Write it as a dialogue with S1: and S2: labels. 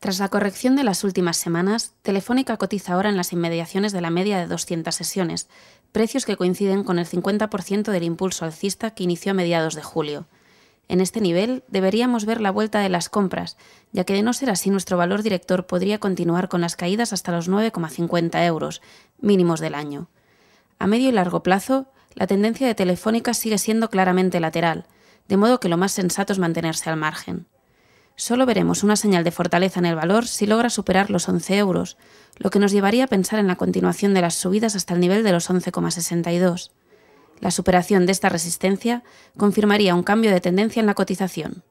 S1: Tras la corrección de las últimas semanas, Telefónica cotiza ahora en las inmediaciones de la media de 200 sesiones, precios que coinciden con el 50% del impulso alcista que inició a mediados de julio. En este nivel deberíamos ver la vuelta de las compras, ya que de no ser así nuestro valor director podría continuar con las caídas hasta los 9,50 euros, mínimos del año. A medio y largo plazo, la tendencia de Telefónica sigue siendo claramente lateral, de modo que lo más sensato es mantenerse al margen. Solo veremos una señal de fortaleza en el valor si logra superar los 11 euros, lo que nos llevaría a pensar en la continuación de las subidas hasta el nivel de los 11,62. La superación de esta resistencia confirmaría un
S2: cambio de tendencia en la cotización.